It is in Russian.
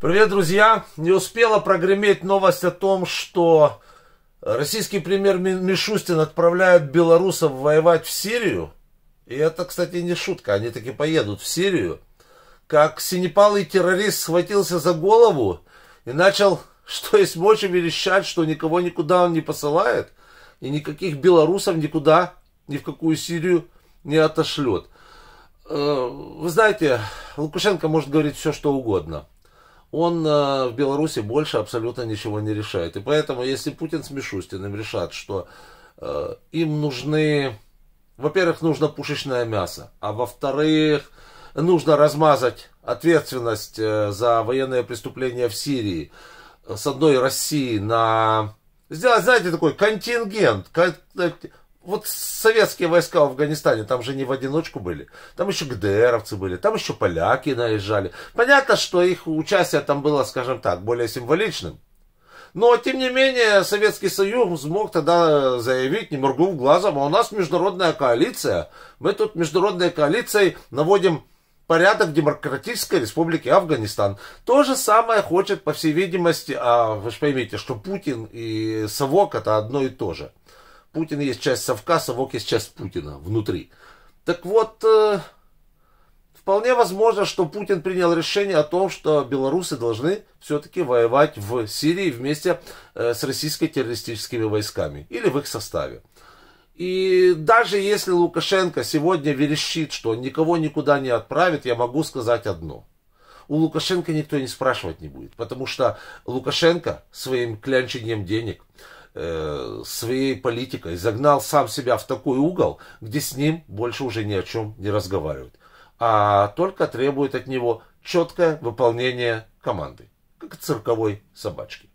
Привет, друзья! Не успела прогреметь новость о том, что российский премьер Мишустин отправляет белорусов воевать в Сирию. И это, кстати, не шутка, они таки поедут в Сирию. Как синепалый террорист схватился за голову и начал, что есть мочи, верещать, что никого никуда он не посылает. И никаких белорусов никуда, ни в какую Сирию не отошлет. Э, вы знаете, Лукашенко может говорить все, что угодно – он э, в Беларуси больше абсолютно ничего не решает. И поэтому, если Путин с Мишустиным решат, что э, им нужны, во-первых, нужно пушечное мясо, а во-вторых, нужно размазать ответственность э, за военные преступления в Сирии с одной России на... Сделать, знаете, такой контингент, вот советские войска в Афганистане, там же не в одиночку были. Там еще ГДРовцы были, там еще поляки наезжали. Понятно, что их участие там было, скажем так, более символичным. Но, тем не менее, Советский Союз смог тогда заявить, не моргнув глазом, а у нас международная коалиция. Мы тут международной коалицией наводим порядок Демократической Республики Афганистан. То же самое хочет, по всей видимости, а вы же поймите, что Путин и Совок это одно и то же. Путин есть часть совка, совок есть часть Путина внутри. Так вот, э, вполне возможно, что Путин принял решение о том, что белорусы должны все-таки воевать в Сирии вместе э, с российскими террористическими войсками или в их составе. И даже если Лукашенко сегодня верещит, что он никого никуда не отправит, я могу сказать одно. У Лукашенко никто не спрашивать не будет, потому что Лукашенко своим клянчением денег, Э, своей политикой загнал сам себя в такой угол, где с ним больше уже ни о чем не разговаривают, а только требует от него четкое выполнение команды, как цирковой собачки.